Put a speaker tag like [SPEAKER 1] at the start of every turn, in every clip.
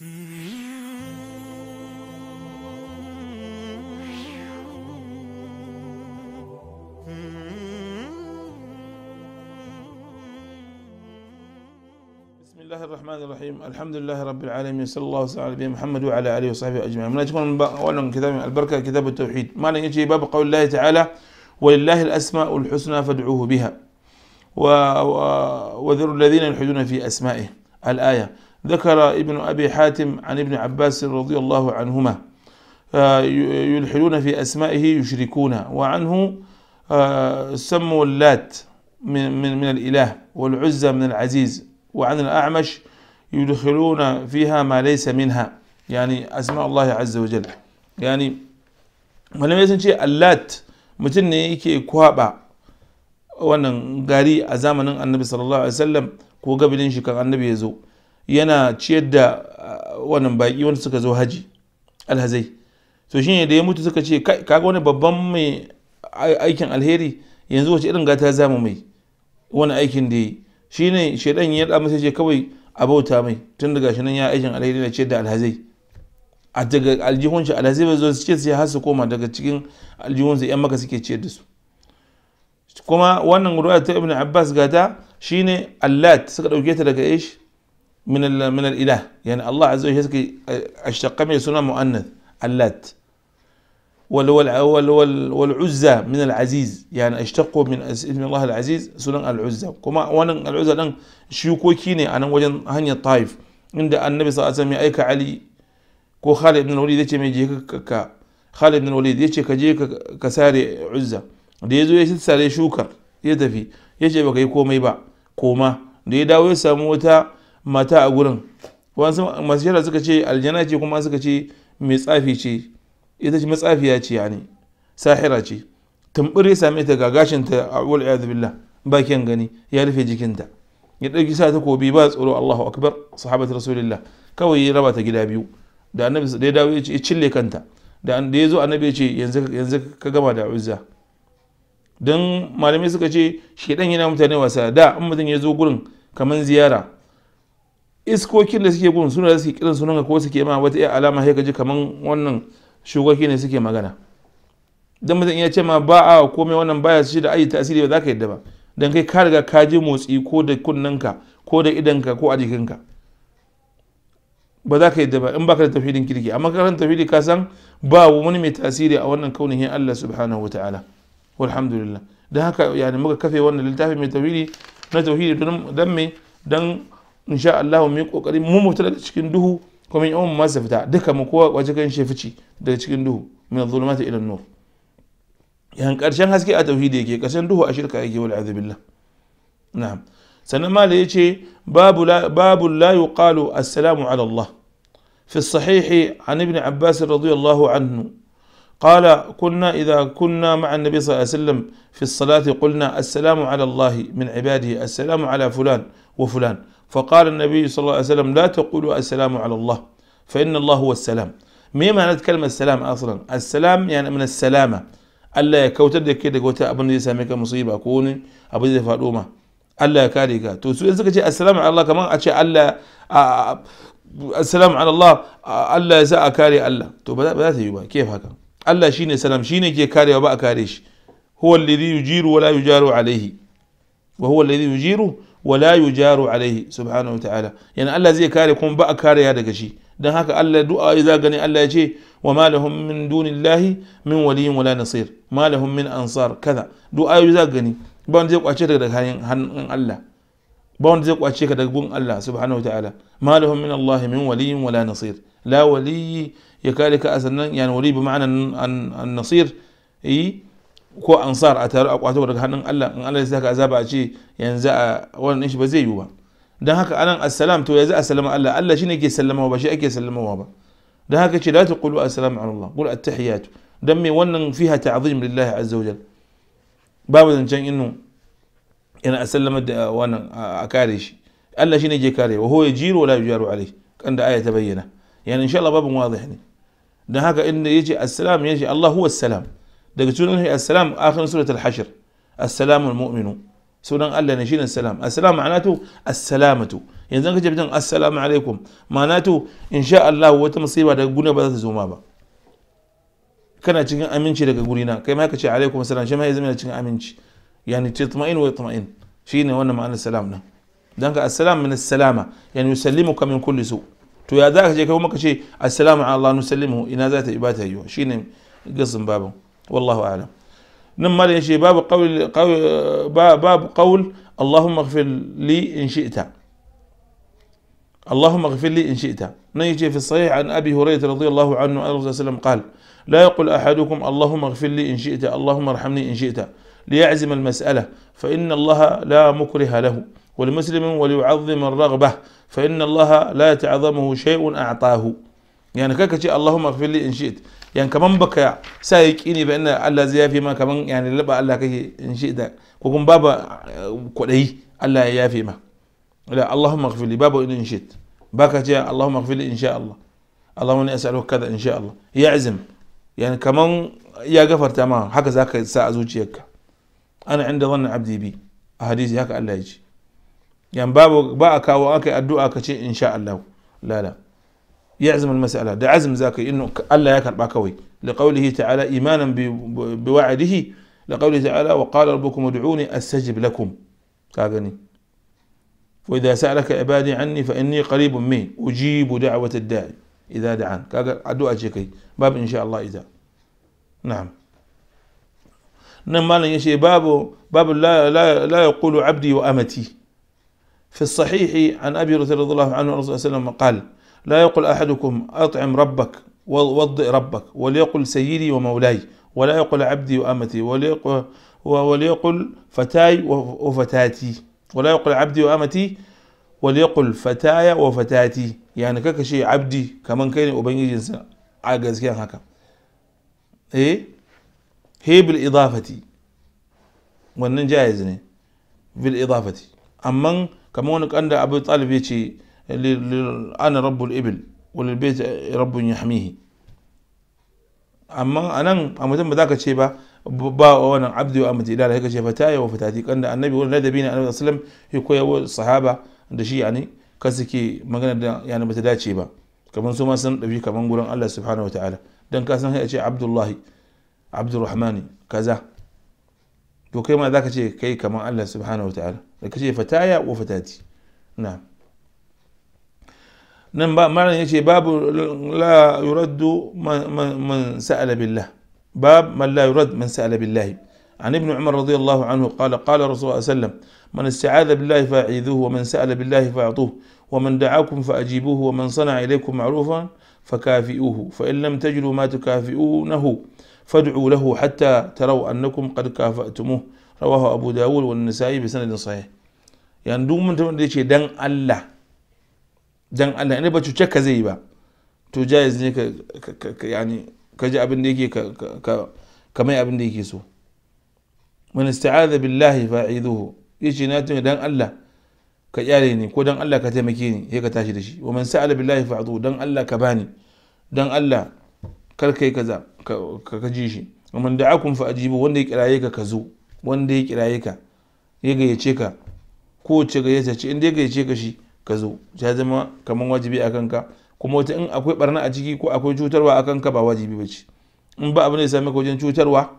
[SPEAKER 1] بسم الله الرحمن الرحيم الحمد لله رب العالمين صلى الله وسلم على نبينا محمد وعلى اله وصحبه اجمعين من اجمل اولا كتاب البركه كتاب التوحيد ما يجي باب قول الله تعالى ولله الاسماء الحسنى فادعوه بها وذروا الذين يلحدون في اسمائه الايه ذكر ابن أبي حاتم عن ابن عباس رضي الله عنهما آه، يلحدون في أسمائه يشركون وعنه آه، سموا اللات من, من, من الإله والعزة من العزيز وعن الأعمش يدخلون فيها ما ليس منها يعني أسماء الله عز وجل يعني ولم يسن شيء اللات mutum يكي كوابا وانا wannan ازامن النبي صلى الله عليه وسلم كو قبل gabilin shi kan yana ciyar da uh, wannan baki wanda suka zo haji alhazai to ne da ya mutu suka ce kaga wani babban mai aikin alheri yanzu wace irin gata zamu mai wani aikin da yi shi ne shaidan ya da masa ce kawai a bauta mai tun daga shi nan ya aikin alheri da ciyar da alhazai a daga aljihun shi alhazai bai zo su ce sai har koma daga cikin aljihun yan maka suke ciyar da su kuma wannan ruwa ta ibn abbas gata shine allat suka ɗauke ta daga ishi من من الاله يعني الله عز وجل اشتق من يسون مؤنث اللات والعزة من العزيز يعني اشتق من اسم الله العزيز سنن العزة كما وانا العزة لن شيوكو كيني انا وجن هني الطائف عند النبي صلى الله عليه وسلم ايك علي كو خالد بن الوليد يتي ميجي خالد بن الوليد يتي كجي كساري عزة ليزو يتي ساري شوكر يتفي يتي بك يكو ميبا كوما ليداوي سموتا mata a gurin wasu masu shara suka ce aljana ce kuma suka ce mai tsafi ce ita ce matsafiya ce yani sahira ce tumbur ya same ta gagashin ta a wal billah ba kyan gani ya rufe jikinta ya ɗauki sa kobi ba tsoro Allahu akbar sahabat rasulullah kawai ya raba ta gida biyu da annabi da ya dawo ya cille kanta da ya zo annabi ya ce yanzu ka gama da uzza don malamai suka ce shedan yana mutane wasa da in mutum ya zo gurin kamar ziyara iskokin da suke gun suna suke kiran sunan ko suke ma wata iya alama sai ji kaman wannan shugoki ne suke magana dan mutum ya ce ma ba a komai wannan baya shi da ayi tasiri ba za ka yadda ba dan kai ka riga ka ji motsi ko da ka ko da idanka ko a jikinka ba za ka yadda ba in baka da tafidin kirki amma ka karan tafidi ka san ba wani mai tasiri a wannan kaunin Allah subhanahu wataala walhamdulillah dan haka yani muka kafe wannan littafin mai tafidi na tauhidi don me dan إن شاء الله ميكو كريم مو مفترض تشكن دوه كم يوم ما زفتا دك مكوا وجهك إن شيء فشي دك تشكن من الظلمات إلى النور يعني كرشان هذا كي أتوهيدك يا كرشان دوه أشرك أيه والعذاب الله نعم سنة ما ليش باب لا باب لا يقال السلام على الله في الصحيح عن ابن عباس رضي الله عنه قال كنا إذا كنا مع النبي صلى الله عليه وسلم في الصلاة قلنا السلام على الله من عباده السلام على فلان وفلان فقال النبي صلى الله عليه وسلم لا تقولوا السلام على الله فإن الله هو السلام مين معنى كلمة السلام أصلا السلام يعني من السلامة ألا كوتر دي كده قوتا أبن دي سامك مصيبة كوني أبن دي فالومة ألا كاريكا تو السلام على الله كمان أتشي ألا السلام على الله ألا إذا أكاري ألا تو بدأت بدأت كيف هكا ألا شيني سلام شيني كي كاري وبأ كاريش هو الذي يجير ولا يجار عليه وهو الذي يجيره ولا يجار عليه سبحانه وتعالى يعني الله زي كاري بقى كاري هذا كشي دان هكا الله دعاء إذا قني الله يجي وما لهم من دون الله من ولي ولا نصير ما لهم من أنصار كذا دعاء إذا قني بان زيك أشيك دك هن الله بان زيك أشيك دك بون الله سبحانه وتعالى ما لهم من الله من ولي ولا نصير لا ولي يكالك أسنن يعني ولي بمعنى النصير إيه ko ansar a taru a kwato daga hannun Allah in Allah ya saka azaba a ce yanzu a wannan shi ba zai yi ba dan haka anan assalam to yanzu assalamu Allah Allah shine yake sallama ba shi ake sallamawa ba dan haka ce la taqulu assalamu ala Allah qul at attahiyatu dan me wannan fiha ta'zim lillahi azza wajal babu zancan innu ina assalamu da wannan a kare shi Allah shine yake kare wa huwa yajiru la yujaru alayhi kan da aya ta bayyana yani insha Allah babu wadih ne dan haka inda yace assalam yace Allah huwa assalam دقتون هي السلام آخر سورة الحشر السلام المؤمن سورة الله نشين السلام السلام معناته السلامة يعني زنك جبتن السلام عليكم معناته إن شاء الله وتمصيبة دقونا بذات زمابة كان تشين أمين شيء دقونا كما كشي عليكم السلام شما هي زمان تشين أمين يعني تطمئن ويطمئن فينا وانا معنا سلامنا دانك السلام من السلامة يعني يسلمك من كل سوء تو يا ذاك جاك السلام على الله نسلمه إن ذات إباته أيوه شين قسم بابه والله أعلم نما شيء باب قول باب قول اللهم اغفر لي إن شئت اللهم اغفر لي إن شئت نيجي نعم في الصحيح عن أبي هريرة رضي الله عنه وعن الرسول صلى الله وسلم قال لا يقول أحدكم اللهم اغفر لي إن شئت اللهم ارحمني إن شئت ليعزم المسألة فإن الله لا مكره له ولمسلم وليعظم الرغبة فإن الله لا يتعظمه شيء أعطاه يعني كيف كشي اللهم اغفر لي إن شئت يعني كمان بكا سايك إني بأن الله زيا في ما كمان يعني لبا الله كي إن شئت كون بابا كوري الله يا في ما لا اللهم اغفر لي بابا إن شئت بكا جاء اللهم اغفر لي إن شاء الله اللهم إني أسأله كذا إن شاء الله يا عزم يعني كمان يا قفر تمام حكى ذاك ساعة زوجيك أنا عند ظن عبدي بي أحاديثي هكا الله يجي يعني بابا بقى كاو أكي أدو أكي إن شاء الله لا لا يعزم المسألة ده عزم ذاكي إنه ألا يكن باكوي لقوله تعالى إيمانا بوعده لقوله تعالى وقال ربكم ادعوني أستجب لكم كاغني وإذا سألك عبادي عني فإني قريب مني أجيب دعوة الداعي إذا دعان كاغا أدو أجيكي باب إن شاء الله إذا نعم نعم شيء باب باب لا, لا, لا يقول عبدي وأمتي في الصحيح عن أبي رضي الله عنه رسول الله صلى الله عليه وسلم قال لا يقل أحدكم أطعم ربك ووضئ ربك وليقل سيدي ومولاي ولا يقل عبدي وأمتي وليقل, وليقل فتاي وفتاتي ولا يقل عبدي وأمتي وليقل فتايا وفتاتي يعني كك شيء عبدي كمان كان أبنجي عاقز كان هكا إيه هي بالإضافة wannan جائزني بالإضافة أما كمونك amma أبو طالب يجي انا رب الابل وللبيت رب يحميه اما انا اما تم ذاك الشيء با وانا عبد وامد لا هيك شيء فتاي وفتاتي كان النبي يقول نادى بينا النبي صلى الله عليه وسلم الصحابه ده شيء يعني كاسكي ما كان يعني ما تداتشي با كما سوما سن في كما نقول الله سبحانه وتعالى دان كاسن هي شيء عبد الله عبد الرحمن كذا وكما ذاك الشيء كي كما الله سبحانه وتعالى لك شيء فتايا وفتاتي نعم معنى يشي باب لا يرد من, من, من سأل بالله باب من لا يرد من سأل بالله عن ابن عمر رضي الله عنه قال قال رسول الله صلى الله عليه وسلم من استعاذ بالله فأعيذوه ومن سأل بالله فأعطوه ومن دعاكم فأجيبوه ومن صنع إليكم معروفا فكافئوه فإن لم تجدوا ما تكافئونه فادعوا له حتى تروا أنكم قد كافأتموه رواه أبو داود والنسائي بسند صحيح يعني دوم من دن الله dan Allah ne ba cuce ka zai yi ba to jaiz ne ka yani ka ji abin da yake ka mai abin da yake so man ista'adha billahi fa'iduhu yace na tuni dan Allah ka kyale ni ko dan Allah ka taimake ni sai ka tashi da shi wa man sa'ala billahi fa'du dan Allah ka bani dan Allah kar kai kaza ka ji shi wa man da'akum fa ajibu wanda ya kiraye ka ka zo wanda ya kiraye ka ya gayyace ka ko ce gayyace in dai gayyace ka shi ka zo ya zama kamar wajibi a kanka kuma wata in akwai barna a ciki ko akwai cutarwa a kanka ba wajibi ba ce in ba abu ne ya sami ka wajen cutarwa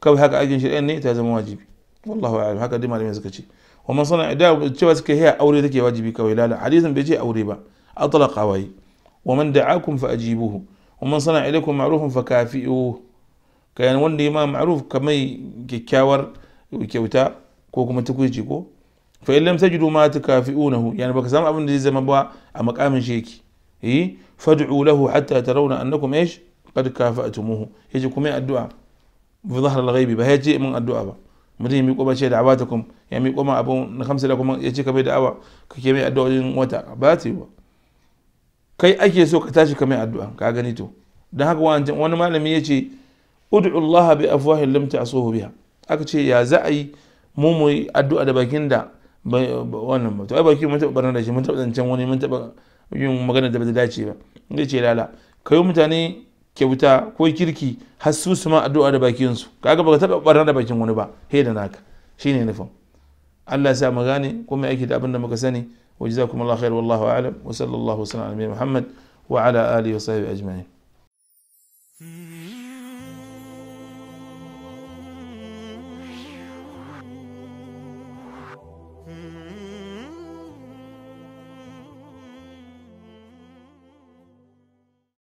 [SPEAKER 1] kawai haka aikin shari'ar ne ta zama wajibi wallahu a'lam haka dai malamai suka ce wa man sana da cewa suka yi aure take wajibi kawai lala hadisin bai ce aure ba a atlaqa wai wa man da'akum fa ajibuhu wa man sana ilaykum ma'rufan fa kafi'uhu kayan wanda ya ma ma'ruf kamar kyakkyawar kyauta ko kuma tukuici ko fa illam tajidu ma tukafi'unahu yani baka samu abin da zai zama ba a makamin sheki eh fad'u lahu hatta tarawna annakum ايش قد كافأتموه يجي كومي الدعاء في ظهر الغيب ba yaji min addu'a ba mutum ya miƙo bace da'awatakum ya miƙo ma abun na kamsa da kuma ya ce ka bai da'awa kake mai addu'a wajen wata ba ta yi ba kai ake so ka tashi ka mai addu'a ka gani to don haka wani malami ya ce ud'u Allah bi afwahin lam ta'suhu biha aka ce ya za a yi mu mu addu'a da bakin da wannan ba to ai baki mun taɓa barna da shi mun taɓa zancen wani mun taɓa yin magana da ba ta dace ba zai ce lala kai mutane kyauta ko kirki har su su ma addu'a da bakin su kaga baka taɓa barna da bakin wani ba he da naka shine nufin Allah ya sa mu gane kuma aiki da abinda da muka sani wa jazakumullahu khair wallahu a'lam wa sallallahu alaihi wa sallam ala Muhammad wa ala alihi wa sahbihi ajma'in